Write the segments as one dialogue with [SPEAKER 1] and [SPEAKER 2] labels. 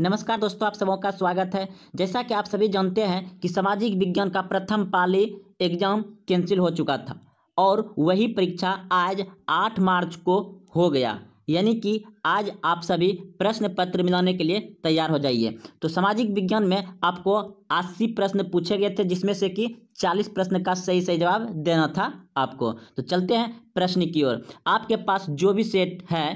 [SPEAKER 1] नमस्कार दोस्तों आप सबों का स्वागत है जैसा कि आप सभी जानते हैं कि सामाजिक विज्ञान का प्रथम पाली एग्जाम कैंसिल हो चुका था और वही परीक्षा आज 8 मार्च को हो गया यानी कि आज आप सभी प्रश्न पत्र मिलाने के लिए तैयार हो जाइए तो सामाजिक विज्ञान में आपको अस्सी प्रश्न पूछे गए थे जिसमें से कि चालीस प्रश्न का सही सही जवाब देना था आपको तो चलते हैं प्रश्न की ओर आपके पास जो भी सेट है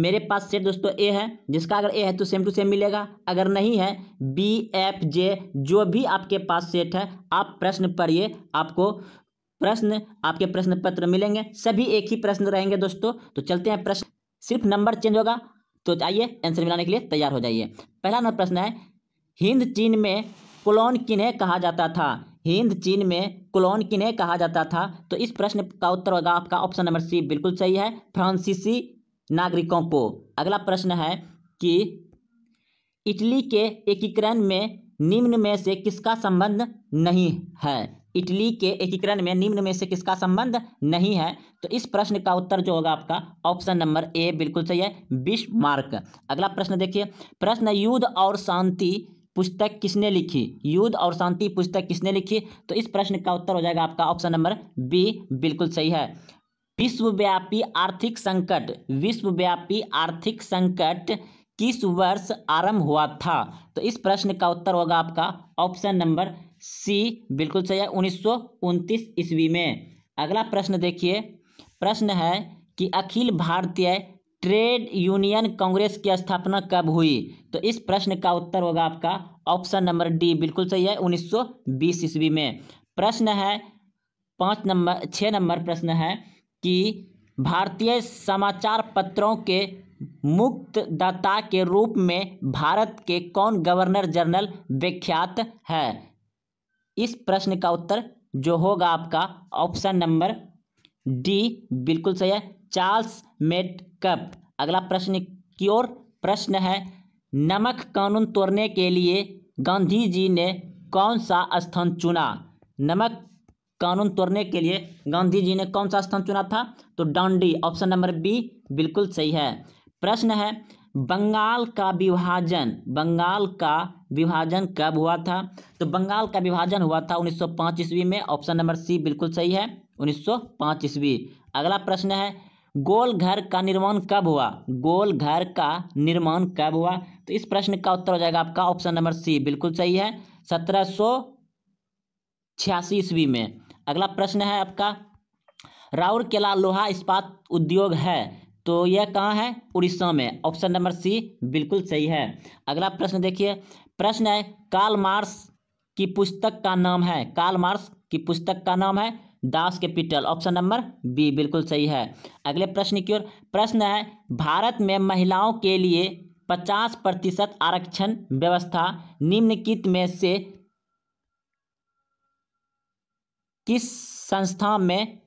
[SPEAKER 1] मेरे पास सेट दोस्तों ए है जिसका अगर ए है तो सेम टू सेम मिलेगा अगर नहीं है बी एफ जे जो भी आपके पास सेट है आप प्रश्न पढ़िए आपको प्रश्न आपके प्रश्न पत्र मिलेंगे सभी एक ही प्रश्न रहेंगे दोस्तों तो चलते हैं प्रश्न सिर्फ नंबर चेंज होगा तो आइए आंसर मिलाने के लिए तैयार हो जाइए पहला नंबर प्रश्न है हिंद चीन में क्लोन किन्हें कहा जाता था हिंद चीन में क्लोन किन्हें कहा जाता था तो इस प्रश्न का उत्तर होगा आपका ऑप्शन नंबर सी बिल्कुल सही है फ्रांसीसी नागरिकों को अगला प्रश्न है कि इटली के एकीकरण में निम्न में से किसका संबंध नहीं है इटली के एकीकरण में निम्न में से किसका संबंध नहीं है तो इस प्रश्न का उत्तर जो होगा आपका ऑप्शन नंबर ए बिल्कुल सही है बिश मार्क अगला प्रश्न देखिए प्रश्न युद्ध और शांति पुस्तक किसने लिखी युद्ध और शांति पुस्तक किसने लिखी तो इस प्रश्न का उत्तर हो जाएगा आपका ऑप्शन नंबर बी बिल्कुल सही है विश्वव्यापी आर्थिक संकट विश्वव्यापी आर्थिक संकट किस वर्ष आरंभ हुआ था तो इस प्रश्न का उत्तर होगा आपका ऑप्शन नंबर सी बिल्कुल सही है उन्नीस ईस्वी में अगला प्रश्न देखिए प्रश्न है कि अखिल भारतीय ट्रेड यूनियन कांग्रेस की स्थापना कब हुई तो इस प्रश्न का उत्तर होगा आपका ऑप्शन नंबर डी बिल्कुल सही है 1920 ईस्वी में प्रश्न है पाँच नंबर छः नंबर प्रश्न है कि भारतीय समाचार पत्रों के मुक्तदाता के रूप में भारत के कौन गवर्नर जनरल विख्यात है इस प्रश्न का उत्तर जो होगा आपका ऑप्शन नंबर डी बिल्कुल सही है चार्ल्स मेट कप अगला प्रश्न की ओर प्रश्न है नमक कानून तोड़ने के लिए गांधी जी ने कौन सा स्थान चुना नमक कानून तोड़ने के लिए गांधी जी ने कौन सा स्थान चुना था तो डांडी ऑप्शन नंबर बी बिल्कुल सही है प्रश्न है बंगाल का विभाजन बंगाल का विभाजन कब हुआ था तो बंगाल का विभाजन हुआ था 1905 ईस्वी में ऑप्शन नंबर सी बिल्कुल सही है 1905 ईस्वी अगला प्रश्न है गोल घर का निर्माण कब हुआ गोल घर का निर्माण कब हुआ तो इस प्रश्न का उत्तर हो जाएगा आपका ऑप्शन नंबर सी बिल्कुल सही है सत्रह छियासी ईस्वी में अगला प्रश्न है आपका राउरकेला लोहा इस्पात उद्योग है तो यह कहाँ है उड़ीसा में ऑप्शन नंबर सी बिल्कुल सही है अगला प्रश्न देखिए प्रश्न है काल मार्स की पुस्तक का नाम है काल मार्स की पुस्तक का नाम है Das Kapital option number B बिल्कुल सही है अगले प्रश्न की ओर प्रश्न है भारत में महिलाओं के लिए 50 प्रतिशत आरक्षण व्यवस्था निम्नलिखित में से किस संस्था में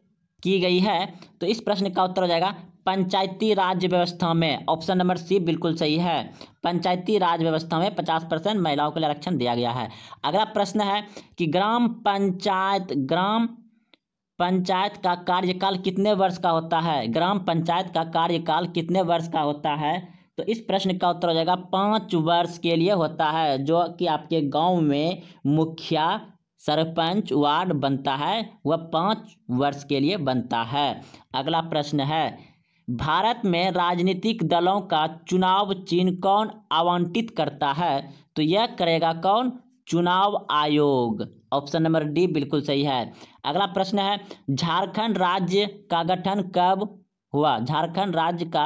[SPEAKER 1] की गई है तो इस प्रश्न का उत्तर हो जाएगा पंचायती राज व्यवस्था में ऑप्शन नंबर सी बिल्कुल सही है पंचायती राज व्यवस्था में 50 परसेंट महिलाओं के लिए आरक्षण दिया गया है अगला प्रश्न है कि ग्राम पंचायत ग्राम पंचायत का कार्यकाल कितने वर्ष का होता है ग्राम पंचायत का कार्यकाल कितने वर्ष का होता है तो इस प्रश्न का उत्तर हो जाएगा पाँच वर्ष के लिए होता है जो कि आपके गांव में मुखिया सरपंच वार्ड बनता है वह पाँच वर्ष के लिए बनता है अगला प्रश्न है भारत में राजनीतिक दलों का चुनाव चिन्ह कौन आवंटित करता है तो यह करेगा कौन चुनाव आयोग ऑप्शन नंबर डी बिल्कुल सही है अगला प्रश्न है झारखंड राज्य का गठन कब हुआ झारखंड राज्य का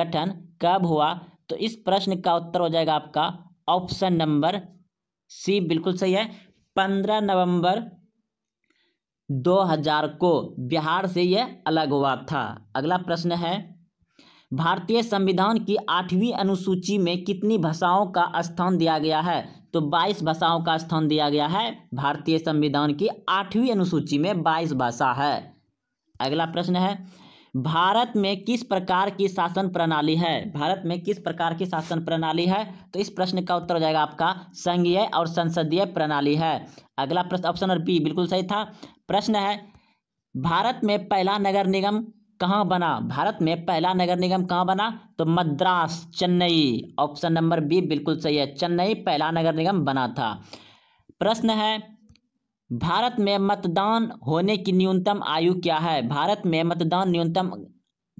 [SPEAKER 1] गठन कब हुआ तो इस प्रश्न का उत्तर हो जाएगा आपका ऑप्शन नंबर सी बिल्कुल सही है पंद्रह नवंबर 2000 को बिहार से यह अलग हुआ था अगला प्रश्न है भारतीय संविधान की आठवीं अनुसूची में कितनी भाषाओं का स्थान दिया गया है तो 22 भाषाओं का स्थान दिया गया है भारतीय संविधान की आठवीं अनुसूची में 22 भाषा है अगला प्रश्न है भारत में किस प्रकार की शासन प्रणाली है भारत में किस प्रकार की शासन प्रणाली है तो इस प्रश्न का उत्तर हो जाएगा आपका संघीय और संसदीय प्रणाली है अगला प्रश्न ऑप्शन नंबर बी बिल्कुल सही था प्रश्न है भारत में पहला नगर निगम कहाँ बना भारत में पहला नगर निगम कहाँ बना तो Madras Chennai option number B बिल्कुल सही है चेन्नई पहला नगर निगम बना था प्रश्न है भारत में मतदान होने की न्यूनतम आयु क्या है भारत में मतदान न्यूनतम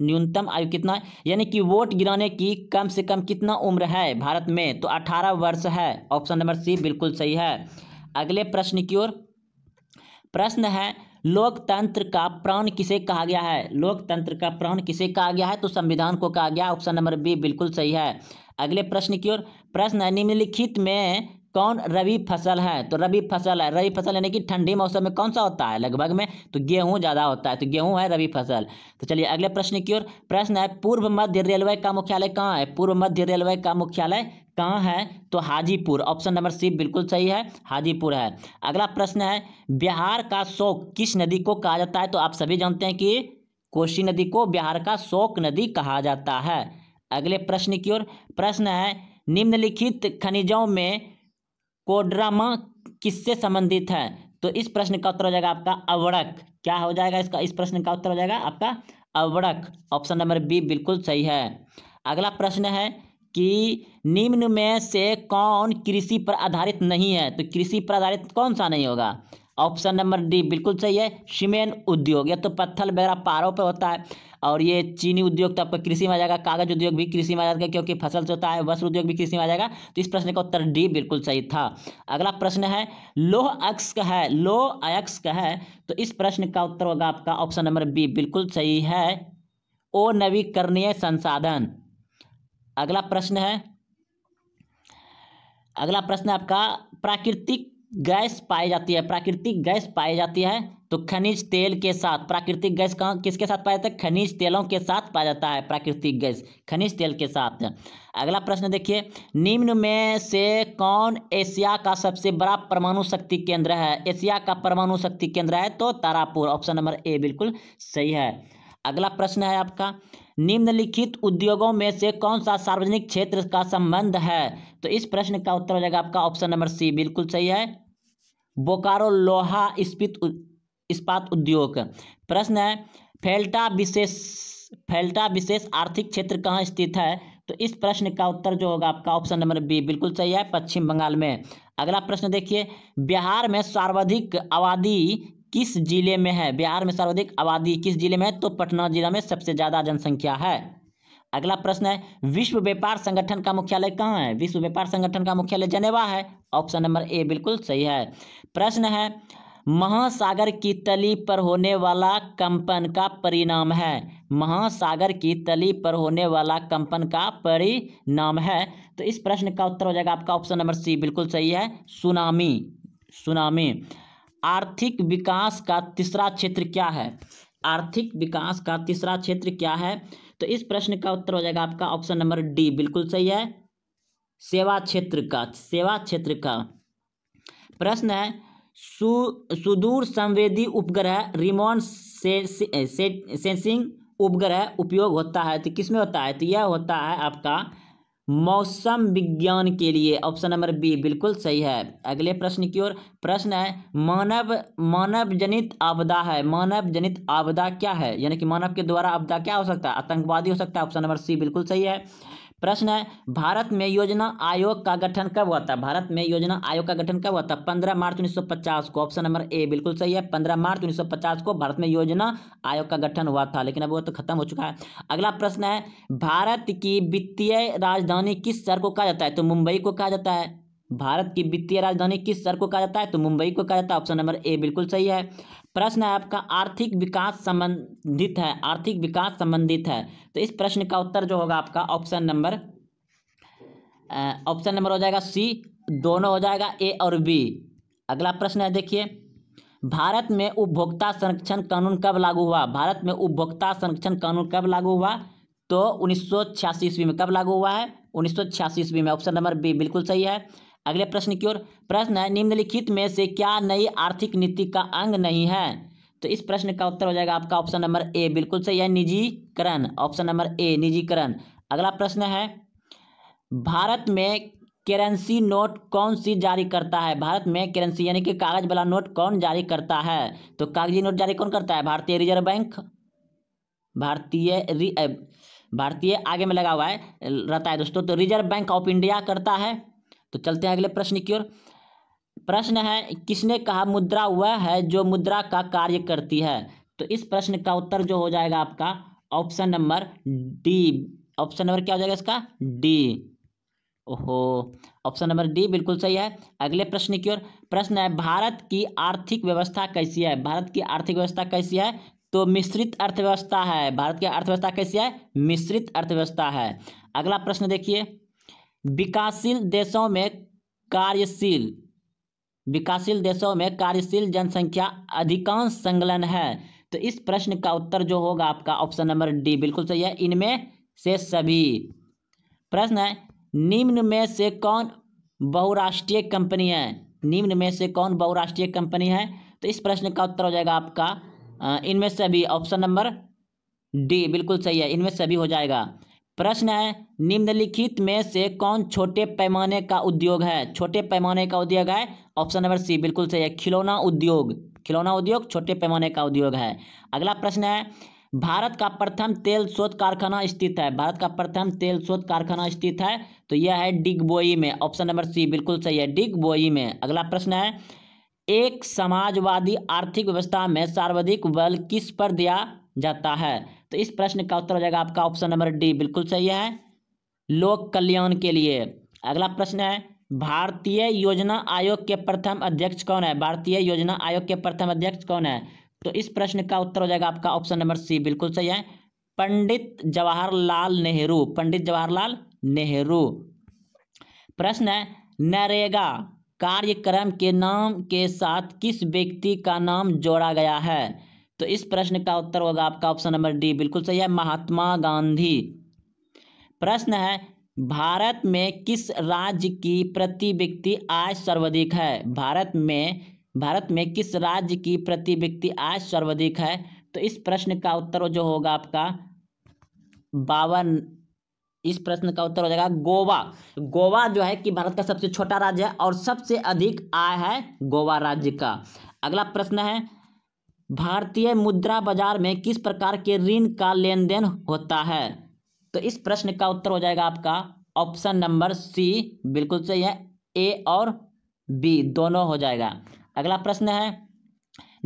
[SPEAKER 1] न्यूनतम आयु कितना है यानी कि वोट गिराने की कम से कम कितना उम्र है भारत में तो 18 वर्ष है ऑप्शन नंबर सी बिल्कुल सही है अगले प्रश्न की ओर प्रश्न है लोकतंत्र का प्राण किसे कहा गया है लोकतंत्र का प्राण किसे कहा गया है तो संविधान को कहा गया ऑप्शन नंबर बी बिल्कुल सही है अगले प्रश्न की ओर प्रश्न है निम्नलिखित में कौन रबी फसल है तो रबी फसल है रबी फसल यानी कि ठंडी मौसम में कौन सा होता है लगभग में तो गेहूं ज़्यादा होता है तो गेहूं है रबी फसल तो चलिए अगले प्रश्न की ओर प्रश्न है पूर्व मध्य रेलवे का मुख्यालय कहाँ है पूर्व मध्य रेलवे का मुख्यालय कहाँ है तो हाजीपुर ऑप्शन नंबर सी बिल्कुल सही है हाजीपुर है अगला प्रश्न है बिहार का शोक किस नदी को कहा जाता है तो आप सभी जानते हैं कि कोशी नदी को बिहार का शोक नदी कहा जाता है अगले प्रश्न की ओर प्रश्न है निम्नलिखित खनिजों में कोड्रामा किससे संबंधित है तो इस प्रश्न का उत्तर हो जाएगा आपका अवड़क क्या हो जाएगा इसका इस प्रश्न का उत्तर हो जाएगा आपका अवड़क ऑप्शन नंबर बी बिल्कुल सही है अगला प्रश्न है कि निम्न में से कौन कृषि पर आधारित नहीं है तो कृषि पर आधारित कौन सा नहीं होगा ऑप्शन नंबर डी बिल्कुल सही है सीमेंट उद्योग या तो पत्थर वगैरह पारों पर होता है और ये चीनी उद्योग तो आपका कृषि में आ जाएगा कागज उद्योग भी कृषि में आ जाएगा क्योंकि फसल से होता है वस्त्र उद्योग भी कृषि में आ जाएगा तो इस प्रश्न का उत्तर डी बिल्कुल सही था अगला प्रश्न है लोह अक्ष का है लोह अयक्ष का है तो इस प्रश्न का उत्तर होगा आपका ऑप्शन नंबर बी बिल्कुल सही है ओ नवीकरणीय संसाधन अगला प्रश्न है अगला प्रश्न आपका प्राकृतिक गैस पाई जाती है प्राकृतिक गैस पाई जाती है तो खनिज तेल के साथ प्राकृतिक गैस कहाँ किसके साथ पाया जाता है खनिज तेलों के साथ पाया जाता है प्राकृतिक गैस खनिज तेल के साथ अगला प्रश्न देखिए निम्न में से कौन एशिया का सबसे बड़ा परमाणु शक्ति केंद्र है एशिया का परमाणु शक्ति केंद्र है तो तारापुर ऑप्शन नंबर ए बिल्कुल सही है अगला प्रश्न है आपका निम्नलिखित उद्योगों में से कौन सा सार्वजनिक क्षेत्र का संबंध है तो इस प्रश्न का उत्तर हो जाएगा आपका ऑप्शन नंबर सी बिल्कुल सही है बोकारो लोहा इस्पित इस्पात उद्योग प्रश्न है फेल्टा विशेष फेल्टा विशेष आर्थिक क्षेत्र कहाँ स्थित है तो इस प्रश्न का उत्तर जो होगा आपका ऑप्शन नंबर बी बिल्कुल सही है पश्चिम बंगाल में अगला प्रश्न देखिए बिहार में सर्वाधिक आबादी किस जिले में है बिहार में सर्वाधिक आबादी किस जिले में है तो पटना जिला में सबसे ज़्यादा जनसंख्या है अगला प्रश्न है विश्व व्यापार संगठन का मुख्यालय कहाँ है विश्व व्यापार संगठन का मुख्यालय जनेवा है ऑप्शन नंबर ए बिल्कुल सही है प्रश्न है महासागर की तली पर होने वाला कंपन का परिणाम है महासागर की तली पर होने वाला कंपन का परिणाम है तो इस प्रश्न का उत्तर हो जाएगा आपका ऑप्शन नंबर सी बिल्कुल सही है सुनामी सुनामी आर्थिक विकास का तीसरा क्षेत्र क्या है आर्थिक विकास का तीसरा क्षेत्र क्या है तो इस प्रश्न का उत्तर हो जाएगा आपका ऑप्शन नंबर डी बिल्कुल सही है सेवा क्षेत्र का सेवा क्षेत्र का प्रश्न है सु सुदूर संवेदी उपग्रह रिमोन से, से, से, सेंसिंग उपग्रह उपयोग होता है तो किसमें होता है तो यह होता है आपका मौसम विज्ञान के लिए ऑप्शन नंबर बी बिल्कुल सही है अगले प्रश्न की ओर प्रश्न है मानव मानव जनित आपदा है मानव जनित आपदा क्या है यानी कि मानव के द्वारा आपदा क्या हो सकता है आतंकवादी हो सकता है ऑप्शन नंबर सी बिल्कुल सही है प्रश्न है भारत में योजना आयोग का गठन कब हुआ था भारत में योजना आयोग का गठन कब हुआ था पंद्रह मार्च 1950 को ऑप्शन नंबर ए बिल्कुल सही है पंद्रह मार्च 1950 को भारत में योजना आयोग का गठन हुआ था लेकिन अब वो तो खत्म हो चुका है अगला प्रश्न है भारत की वित्तीय राजधानी किस शहर को कहा जाता है तो मुंबई को कहा जाता है भारत की वित्तीय राजधानी किस शहर को कहा जाता है तो मुंबई को कहा जाता है ऑप्शन नंबर ए बिल्कुल सही है प्रश्न है आपका आर्थिक विकास संबंधित है आर्थिक विकास संबंधित है तो इस प्रश्न का उत्तर जो होगा आपका ऑप्शन नंबर ऑप्शन नंबर हो जाएगा सी दोनों हो जाएगा ए और बी अगला प्रश्न है देखिए भारत में उपभोक्ता संरक्षण कानून कब लागू हुआ भारत में उपभोक्ता संरक्षण कानून कब लागू हुआ तो उन्नीस ईस्वी में कब लागू हुआ है उन्नीस ईस्वी में ऑप्शन नंबर बी बिल्कुल सही है अगले प्रश्न की ओर प्रश्न है निम्नलिखित में से क्या नई आर्थिक नीति का अंग नहीं है तो इस प्रश्न का उत्तर हो जाएगा आपका ऑप्शन नंबर ए बिल्कुल सही है निजीकरण ऑप्शन नंबर ए निजीकरण अगला प्रश्न है भारत में करेंसी नोट कौन सी जारी करता है भारत में करेंसी यानी कि कागज वाला नोट कौन जारी करता है तो कागजी नोट जारी कौन करता है भारतीय रिजर्व बैंक भारतीय भारतीय आगे में लगा हुआ है रहता है दोस्तों तो रिजर्व बैंक ऑफ इंडिया करता है तो चलते हैं अगले प्रश्न की ओर प्रश्न है किसने कहा मुद्रा वह है जो मुद्रा का कार्य करती है तो इस प्रश्न का उत्तर जो हो जाएगा आपका option number D option number क्या हो जाएगा इसका डी ओहो ऑप्शन नंबर डी बिल्कुल सही है अगले प्रश्न की ओर प्रश्न है भारत की आर्थिक व्यवस्था कैसी है भारत की आर्थिक व्यवस्था कैसी है तो मिश्रित अर्थव्यवस्था है भारत की अर्थव्यवस्था कैसी है मिश्रित अर्थव्यवस्था है अगला प्रश्न देखिए विकासशील देशों में कार्यशील विकासशील देशों में कार्यशील जनसंख्या अधिकांश संगलन है तो इस प्रश्न का उत्तर जो होगा आपका ऑप्शन नंबर डी बिल्कुल सही है इनमें से सभी प्रश्न है निम्न में से कौन बहुराष्ट्रीय कंपनी है निम्न में से कौन बहुराष्ट्रीय कंपनी है तो इस प्रश्न का उत्तर हो जाएगा आपका इनमें सभी ऑप्शन नंबर डी बिल्कुल सही है इनमें सभी हो जाएगा प्रश्न है निम्नलिखित में से कौन छोटे पैमाने का उद्योग है छोटे पैमाने का उद्योग है ऑप्शन नंबर सी बिल्कुल सही है खिलौना उद्योग खिलौना उद्योग छोटे पैमाने का उद्योग है अगला प्रश्न है भारत का प्रथम तेल शोध कारखाना स्थित है भारत का प्रथम तेल शोध कारखाना स्थित है तो यह है डिगबोई में ऑप्शन नंबर सी बिल्कुल सही है डिगबोई में अगला प्रश्न है एक समाजवादी आर्थिक व्यवस्था में सर्वाधिक बल किस पर दिया जाता है तो इस प्रश्न का उत्तर हो जाएगा आपका ऑप्शन नंबर डी बिल्कुल सही है लोक कल्याण के लिए अगला प्रश्न है भारतीय योजना आयोग के प्रथम अध्यक्ष कौन है भारतीय योजना आयोग के प्रथम अध्यक्ष कौन है तो इस प्रश्न का उत्तर हो जाएगा आपका ऑप्शन नंबर सी बिल्कुल सही है पंडित जवाहरलाल नेहरू पंडित जवाहरलाल नेहरू प्रश्न है नरेगा कार्यक्रम के नाम के साथ किस व्यक्ति का नाम जोड़ा गया है तो इस प्रश्न का उत्तर होगा आपका ऑप्शन नंबर डी बिल्कुल सही है महात्मा गांधी प्रश्न है भारत में किस राज्य की प्रति व्यक्ति आय सर्वाधिक है भारत में भारत में किस राज्य की प्रति व्यक्ति आय सर्वाधिक है तो इस प्रश्न का उत्तर जो होगा आपका बावन इस प्रश्न का उत्तर हो जाएगा गोवा गोवा जो है कि भारत का सबसे छोटा राज्य है और सबसे अधिक आय है गोवा राज्य का अगला प्रश्न है भारतीय मुद्रा बाजार में किस प्रकार के ऋण का लेन देन होता है तो इस प्रश्न का उत्तर हो जाएगा आपका ऑप्शन नंबर सी बिल्कुल सही है ए और बी दोनों हो जाएगा अगला प्रश्न है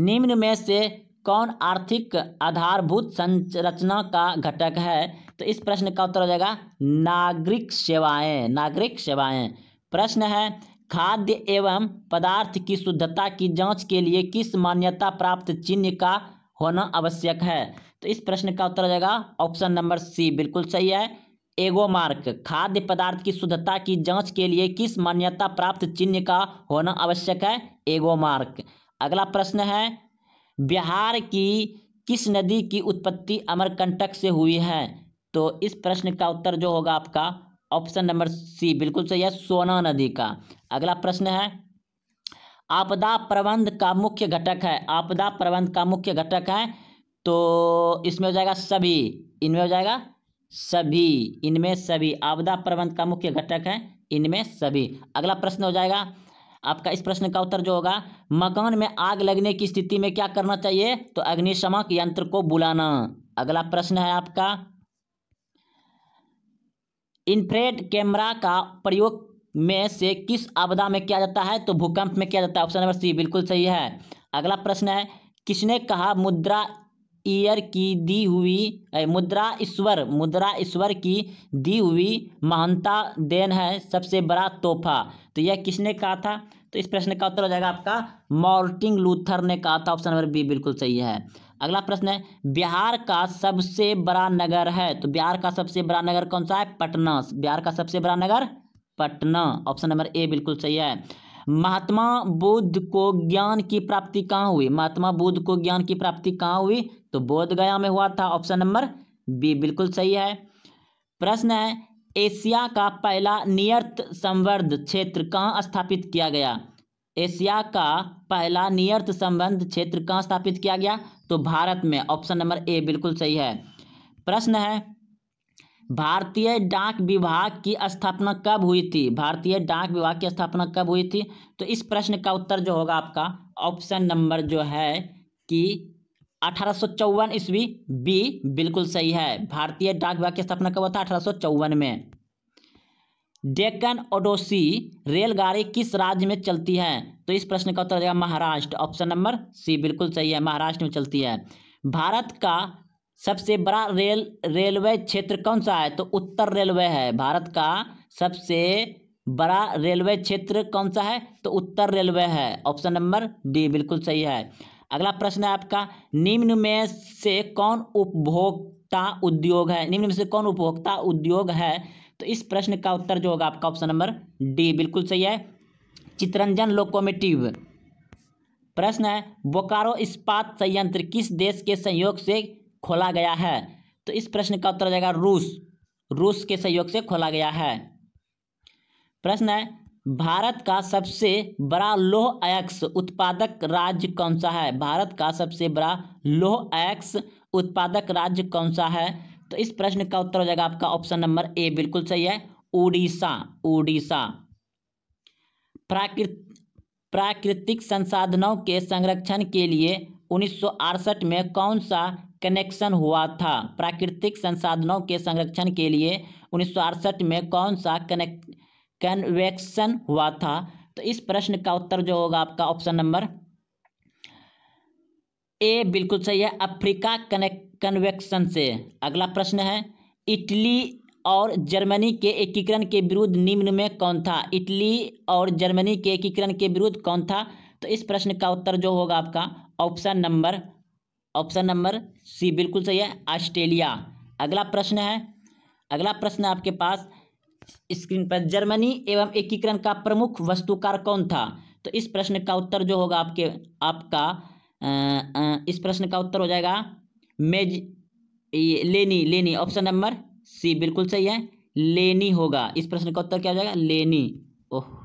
[SPEAKER 1] निम्न में से कौन आर्थिक आधारभूत संरचना का घटक है तो इस प्रश्न का उत्तर हो जाएगा नागरिक सेवाएं नागरिक सेवाएं प्रश्न है खाद्य एवं पदार्थ की शुद्धता की जांच के लिए किस मान्यता प्राप्त चिन्ह का होना आवश्यक है तो इस प्रश्न का उत्तर जाएगा ऑप्शन नंबर सी बिल्कुल सही है एगो मार्क खाद्य पदार्थ की शुद्धता की जांच के लिए किस मान्यता प्राप्त चिन्ह का होना आवश्यक है एगो मार्क अगला प्रश्न है बिहार की किस नदी की उत्पत्ति अमरकंटक से हुई है तो इस प्रश्न का उत्तर जो होगा आपका ऑप्शन नंबर सी बिल्कुल सही है सोना नदी का अगला प्रश्न है आपदा प्रबंध का मुख्य घटक है आपदा प्रबंध का मुख्य घटक है तो इसमें हो जाएगा सभी इनमें हो जाएगा सभी इनमें सभी आपदा प्रबंध का मुख्य घटक है इनमें सभी अगला प्रश्न हो जाएगा आपका इस प्रश्न का उत्तर जो होगा मकान में आग लगने की स्थिति में क्या करना चाहिए तो अग्निशमक यंत्र को बुलाना अगला प्रश्न है आपका इनफ्रेड कैमरा का प्रयोग में से किस आपदा में किया जाता है तो भूकंप में किया जाता है ऑप्शन नंबर सी बिल्कुल सही है अगला प्रश्न है किसने कहा मुद्रा ईयर की दी हुई मुद्रा ईश्वर मुद्रा ईश्वर की दी हुई महानता देन है सबसे बड़ा तोहफा तो यह किसने कहा था तो इस प्रश्न का उत्तर हो जाएगा आपका मॉर्टिंग लूथर ने कहा था ऑप्शन नंबर बी बिल्कुल सही है अगला प्रश्न है बिहार का सबसे बड़ा नगर है तो बिहार का सबसे बड़ा नगर कौन सा है पटना बिहार का सबसे बड़ा नगर पटना ऑप्शन नंबर ए बिल्कुल सही है महात्मा बुद्ध को ज्ञान की प्राप्ति कहाँ हुई महात्मा बुद्ध को ज्ञान की प्राप्ति कहाँ हुई तो बोध गया में हुआ था ऑप्शन नंबर बी बिल्कुल सही है प्रश्न है एशिया का पहला नियर्थ संवर्ध क्षेत्र कहाँ स्थापित किया गया एशिया का पहला नियर्थ संबंध क्षेत्र कहाँ स्थापित किया गया तो भारत में ऑप्शन नंबर ए बिल्कुल सही है प्रश्न है भारतीय डाक विभाग की स्थापना कब हुई थी भारतीय डाक विभाग की स्थापना कब हुई थी तो इस प्रश्न का उत्तर जो होगा आपका ऑप्शन नंबर जो है कि अठारह ईस्वी बी बिल्कुल सही है भारतीय डाक विभाग की स्थापना कब हुआ था अठारह में डेकन ओडोसी रेलगाड़ी किस राज्य में चलती है तो इस प्रश्न का उत्तर महाराष्ट्र ऑप्शन नंबर सी बिल्कुल सही है महाराष्ट्र में चलती है भारत का सबसे बड़ा रेल रेलवे क्षेत्र कौन सा है तो उत्तर रेलवे है भारत का सबसे बड़ा रेलवे क्षेत्र कौन सा है तो उत्तर रेलवे है ऑप्शन नंबर डी बिल्कुल सही है अगला प्रश्न है आपका निम्न में से कौन उपभोक्ता उद्योग है निम्न में से कौन उपभोक्ता उद्योग है तो इस प्रश्न का उत्तर जो होगा आपका ऑप्शन नंबर डी बिल्कुल सही है चितरंजन लोकोमेटिव प्रश्न है बोकारो इस्पात संयंत्र किस देश के सहयोग से खोला गया है तो इस प्रश्न का उत्तर हो जाएगा रूस रूस के सहयोग से खोला गया है प्रश्न है भारत का सबसे बड़ा लोह अयक्स उत्पादक राज्य कौन सा है भारत का सबसे बड़ा लोह अयक्स उत्पादक राज्य कौन सा है तो इस प्रश्न का उत्तर हो जाएगा आपका ऑप्शन नंबर ए बिल्कुल सही है उड़ीसा उड़ीसा प्राकृत प्राकृतिक संसाधनों के संरक्षण के लिए उन्नीस में कौन सा कनेक्शन हुआ था प्राकृतिक संसाधनों के संरक्षण के लिए उन्नीस में कौन सा कनेक् कन्वेक्शन हुआ था तो इस प्रश्न का उत्तर जो होगा आपका ऑप्शन नंबर ए बिल्कुल सही है अफ्रीका कन्वेक्शन से अगला प्रश्न है इटली और जर्मनी के एकीकरण के विरुद्ध निम्न में कौन था इटली और जर्मनी के एकीकरण के विरुद्ध कौन था तो इस प्रश्न का उत्तर जो होगा आपका option number option number C बिल्कुल सही है ऑस्ट्रेलिया अगला प्रश्न है अगला प्रश्न आपके पास स्क्रीन पर जर्मनी एवं एकीकरण का प्रमुख वस्तुकार कौन था तो इस प्रश्न का उत्तर जो होगा आपके आपका आ, आ, इस प्रश्न का उत्तर हो जाएगा मेज लेनी लेनी ऑप्शन नंबर सी बिल्कुल सही है लेनी होगा इस प्रश्न का उत्तर क्या हो जाएगा लेनी ओह